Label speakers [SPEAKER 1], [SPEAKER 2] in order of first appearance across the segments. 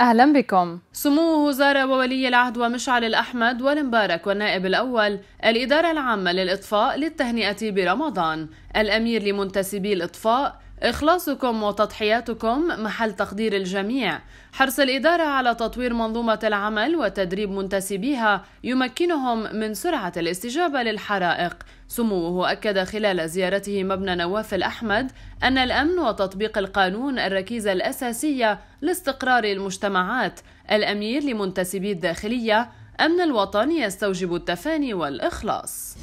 [SPEAKER 1] أهلا بكم سمو وزارة وولي العهد ومشعل الأحمد والمبارك والنائب الأول الإدارة العامة للإطفاء للتهنئة برمضان الأمير لمنتسبي الإطفاء إخلاصكم وتضحياتكم محل تقدير الجميع حرص الإدارة على تطوير منظومة العمل وتدريب منتسبيها يمكنهم من سرعة الاستجابة للحرائق سموه أكد خلال زيارته مبنى نواف الأحمد أن الأمن وتطبيق القانون الركيزة الأساسية لاستقرار المجتمعات الأمير لمنتسبي الداخلية أمن الوطن يستوجب التفاني والإخلاص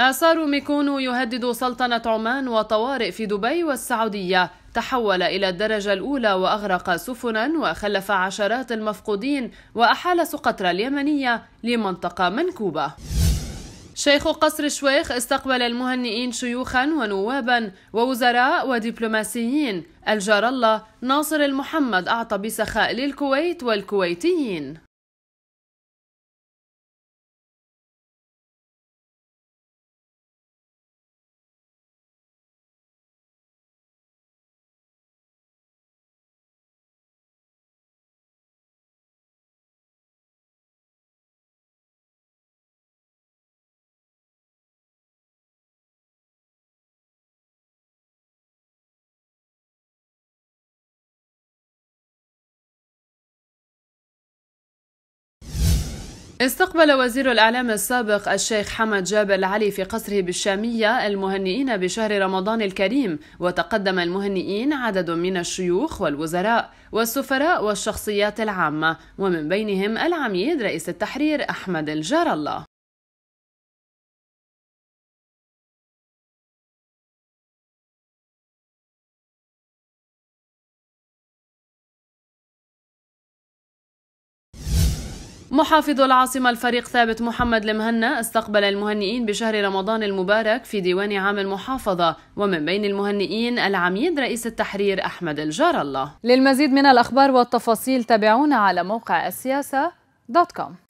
[SPEAKER 1] آثار ميكونو يهدد سلطنة عمان وطوارئ في دبي والسعودية تحول إلى الدرجة الأولى وأغرق سفنا وخلف عشرات المفقودين وأحال سقطرى اليمنية لمنطقة منكوبة شيخ قصر الشويخ استقبل المهنئين شيوخا ونوابا ووزراء ودبلوماسيين
[SPEAKER 2] الجار الله ناصر المحمد أعطى بسخاء للكويت والكويتيين استقبل وزير الإعلام السابق الشيخ حمد جابر العلي
[SPEAKER 1] في قصره بالشامية المهنئين بشهر رمضان الكريم وتقدم المهنئين عدد من الشيوخ والوزراء والسفراء والشخصيات العامة ومن بينهم
[SPEAKER 2] العميد رئيس التحرير أحمد الجار الله محافظ العاصمة الفريق ثابت محمد المهنا استقبل المهنئين بشهر
[SPEAKER 1] رمضان المبارك في ديوان عام المحافظة ومن بين المهنئين العميد رئيس التحرير أحمد الجار الله للمزيد من الأخبار والتفاصيل تابعونا على موقع السياسة دوت كوم